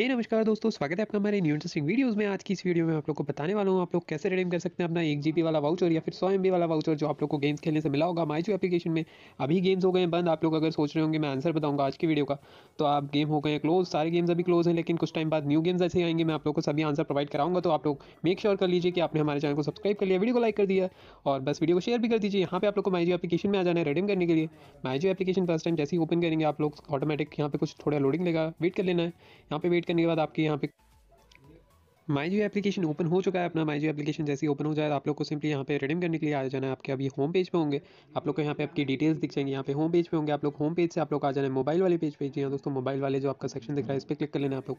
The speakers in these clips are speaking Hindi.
हे hey, नमस्कार दोस्तों स्वागत है आपका हमारे न्यू इंटरेस्टिंग वीडियोस में आज की इस वीडियो में आप लोग को बताने वाला हूँ आप लोग कैसे रिडीम कर सकते हैं अपना एक जीबी वाला वाउचर या फिर सौ एम वाला वाउचर जो आप लोग को गेम्स खेलने से मिला होगा माई जो एप्लीकेशन में अभी गेम्स हो गए बंद आप लोग अगर सोच रहे होंगे मैं आंसर बताऊंगा आज की वीडियो का तो आप गेम हो गए क्लोज सारे गेम्स अभी क्लोज है लेकिन कुछ टाइम बाद न्यू गेम्स ऐसे आएंगे मैं आप लोग को सभी आंसर प्रोवाइड कराऊंगा तो आप लोग मेक श्योर कर लीजिए कि आपने हमारे चैनल को सब्सक्राइब कर लिया वीडियो को लाइक कर दिया और बस वीडियो को शेयर भी कर दीजिए यहाँ पे आप लोग को माई जो एप्लीकेशन में आ जाना है रिडीम करने के लिए माई जो एप्लीकेशन फर्स्ट टाइम जैसे ही ओपन करेंगे आप लोग ऑटोमेटिक यहाँ पे कुछ थोड़ा लोडिंग लेगा वेट कर लेना है यहाँ पे वेट करने के बाद आपके यहाँ पे माई जी एप्लीकेशन ओपन हो चुका है अपना माई जी एप्लीकेशन जैसे ओपन हो जाए आप लोग को सिंपली यहाँ पे रिडीम करने के लिए आ जाना है आपके अभी होम पेज पे होंगे आप लोग को यहाँ पे आपकी डिटेल्स दिख जाएंगे यहाँ पे होम पेज पे होंगे आप लोग होम पेज से आप लोग आ जाना है मोबाइल वाले पेज पे जी हाँ दोस्तों मोबाइल वाले जो आपका सेक्शन दिख रहा है इस पर क्लिक कर लेना आप लोग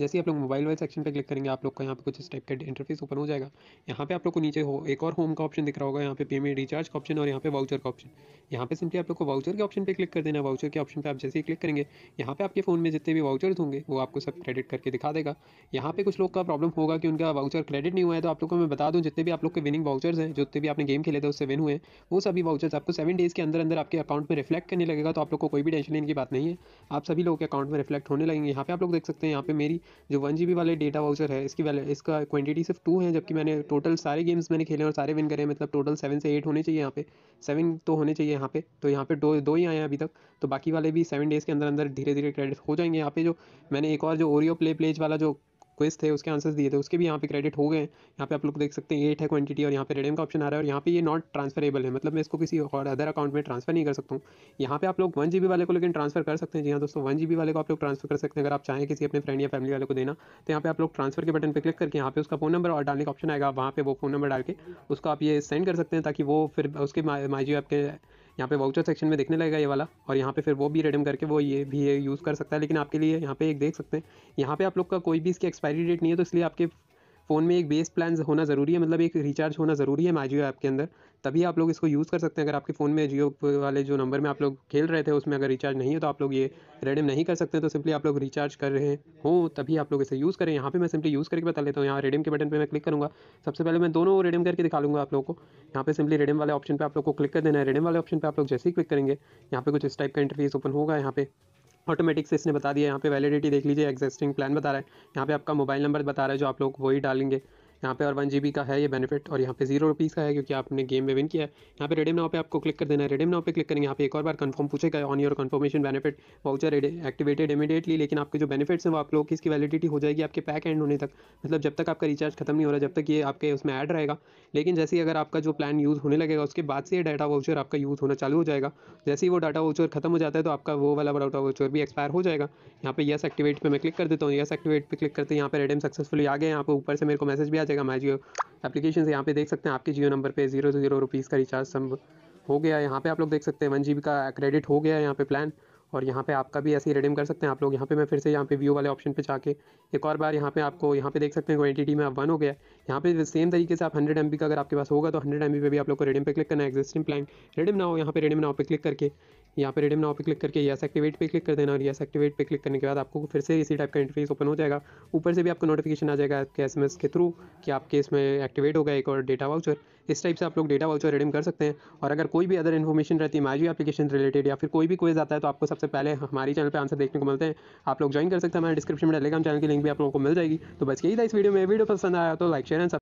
जैसे ही आप लोग मोबाइल वाले सेक्शन पर क्लिक करेंगे आप लोग को यहाँ पे कुछ स्टेप का इंटरफेस ओपन हो जाएगा यहाँ पे आप लोग को नीचे हो एक और होम का ऑप्शन दिख रहा होगा यहाँ पे पेमेंट रिचार्ज का ऑप्शन और यहाँ पे वाउचर का ऑप्शन यहाँ पे सिंपली आप लोग को वाउचर के ऑप्शन पर क्लिक कर देना वाउचर के ऑप्शन पे आप जैसे ही क्लिक करेंगे यहाँ पे आपके फोन में जितने भी वाउचर्स होंगे वो आपको सब क्रेडिट करके दिखा देगा यहाँ पे कुछ लोग का प्रॉब्लम कंफर्म होगा कि उनका वाउचर क्रेडिट नहीं हुआ है तो आप लोग को मैं बता दूँ जितने भी आप लोग के विनिंग वाउचर्स हैं जितने भी आपने गेम खेले थे उससे विन हुए हैं वो सभी वाउचर्स आपको सेवन डेज़ के अंदर अंदर आपके अकाउंट में रिफ्लेक्ट करने लगेगा तो आप लोग को कोई भी टेंशन लेने की बात नहीं है आप सभी लोग के अकाउंट में रिफ्लेक्ट होने लगेंगे यहाँ पे आप लोग देख सकते हैं यहाँ पे मेरी जो वन जी वाले डेटा वाउचर है इसकी वैल्यू इसका क्वान्टिटी सिर्फ टू है जबकि मैंने टोटल सारे गेम्स मैंने खेले और सारे विन करे मतलब टोटल सेवन से एट होने चाहिए यहाँ पे सेवन तो होने चाहिए यहाँ पे तो यहाँ पे दो दो ही आए हैं अभी तक तो बाकी वाले भी सेवन डेज़ के अंदर अंदर धीरे धीरे क्रेडिट हो जाएंगे यहाँ पे जो मैंने एक और जो ओरियो प्ले प्लेज वाला जो क्विज थे उसके आंसर्स दिए थे उसके भी यहाँ पे क्रेडिट हो गए यहाँ पे आप लोग देख सकते हैं एट है क्वांटिटी और यहाँ पे रिडीम का ऑप्शन आ रहा है और यहाँ पे ये नॉट ट्रांसफरेबल है मतलब मैं इसको किसी और अदर अकाउंट में ट्रांसफर नहीं कर सकता हूँ यहाँ पे आप लोग वन जी वाले को लेकिन ट्रांसफर कर सकते हैं जी हाँ दोस्तों वन जी वाले को आप लोग ट्रांसफर कर सकते हैं अगर आप चाहें किसी अपने फ्रेंड या फैमिली वाले को देना तो यहाँ पे आप लोग ट्रांसफर के बटन पर क्लिक करके यहाँ पे उसका फोन नंबर और डालने का ऑप्शन आएगा वहाँ पे वो फोन नंबर डाल के उसको आप ये सेंड कर सकते हैं ताकि वो फिर उसके माई जी आपके यहाँ पे वाउचर सेक्शन में देखने लगेगा ये वाला और यहाँ पे फिर वो भी रिडीम करके वो ये भी यूज़ कर सकता है लेकिन आपके लिए यहाँ पे एक देख सकते हैं यहाँ पे आप लोग का कोई भी इसकी एक्सपायरी डेट नहीं है तो इसलिए आपके फ़ोन में एक बेस प्लान होना ज़रूरी है मतलब एक रिचार्ज होना ज़रूरी है माई जियो ऐप के अंदर तभी आप लोग इसको यूज़ कर सकते हैं अगर आपके फ़ोन में जियो वाले जो नंबर में आप लोग खेल रहे थे उसमें अगर रिचार्ज नहीं है तो आप लोग ये रेडम नहीं कर सकते तो सिंपली आप लोग रिचार्ज कर रहे हो तभी आप लोग इसे यूज़ करें यहाँ पे मैं सिंपली यूज़ करके बता लेता हूँ यहाँ रेडियम के बटन पर मैं क्लिक करूँगा सबसे पहले मैं दोनों रेडियम करके दिखा लूँगा आप लोग को यहाँ पे सिंपली रेडियम वाले ऑप्शन पर आप लोग को क्लिक कर देना है रेडियम वाले ऑप्शन पर आप लोग जैसे ही क्लिक करेंगे यहाँ पे कुछ इस टाइप का इंटरफेस ओपन होगा यहाँ पे ऑटोमेटिक से इसने बता दिया यहाँ पे वैलिडिटी देख लीजिए एग्जिस्टिंग प्लान बता रहा है यहाँ पे आपका मोबाइल नंबर बता रहा है जो आप लोग वही डालेंगे यहाँ पे और वन जी का है ये बेनिफिट और यहाँ पे जीरो रुपीज़ का है क्योंकि आपने गेम में विन किया है यहाँ पे रेडियम नाव पे आपको क्लिक कर देना है रेडियम नाव पे क्लिक करेंगे यहाँ पे एक और बार कंफर्म पूछेगा on your confirmation benefit voucher activated immediately लेकिन आपके जो बेनिफिट्स हैं वो आप लोग की इसकी वैलिडिटी हो जाएगी आपके पैक एंड होने तक मतलब जब तक आपका रिचार्ज खत्म नहीं हो रहा जब तक ये आपके उसमें ऐड रहेगा लेकिन जैसे ही अगर आपका जो प्लान यूज़ होने लगेगा उसके बाद से ये डाटा वाउचर आपका यूज़ होना चालू हो जाएगा जैसे ही वो डाटा वाउचर खत्म हो जाता है तो आपका वो वाला डाटा वाउचर भी एक्सपायर हो जाएगा यहाँ पे यस एक्टिवेट पे मैं क्लिक कर देता हूँ यस एक्टिवेट पे क्लिक करते हैं यहाँ पे रेडियम सक्सेसफुली आ गए यहाँ पर ऊपर से मेरे को मैसेज भी आ पैसे माई जियो एप्लीकेशन से यहाँ पे देख सकते हैं आपके जियो नंबर पे जीरो जीरो रुपीज़ का रिचार्ज सब हो गया यहाँ पे आप लोग देख सकते हैं वन जी का क्रेडिट हो गया यहाँ पे प्लान और यहाँ पे आपका भी ऐसे ही रिडीम कर सकते हैं आप लोग यहाँ पे मैं फिर से यहाँ पे व्यू वाले ऑप्शन पे जाके एक और बार यहाँ पे आपको यहाँ पे देख सकते हैं क्वान्टिटी में आप वन हो गया यहाँ पे सेम तरीके से आप हंड्रेड एम का अगर आपके पास होगा तो हंड्रेड एम पे भी आप लोग को रिडीम पे क्लिक करना है एक्जिस्टिंग प्लान रिडीम ना हो यहाँ पे रिडीम नाव पे क्लिक करके यहाँ पे रिडीम नाव पे क्लिक करके यस एक्टिवेट पे क्लिक कर देना और यस एक्टिवेट पे क्लिक करने के बाद आपको फिर से इसी टाइप का इंटरफेस ओपन हो जाएगा ऊपर से भी आपको नोटिफिकेशन आ जाएगा आपके एस के थ्रू कि आपके इसमें एक्टिवेट होगा एक और डेटा वाउचर इस टाइप से आप लोग डेटा वाउचर रिडीम कर सकते हैं और अगर कोई भी अदर इन्फॉर्मेशन रहती है माई एप्लीकेशन रिलेटेड या फिर कोई भी क्वेज आता है तो आपको सब सबसे पहले हमारी चैनल पर आंसर देखने को मिलते हैं आप लोग ज्वाइन कर सकते हैं हमारे डिस्क्रिप्शन में टेलीग्राम चैनल की लिंक भी आप लोगों को मिल जाएगी तो बस यही था इस वीडियो में वीडियो पसंद आया तो लाइक शेयर एंड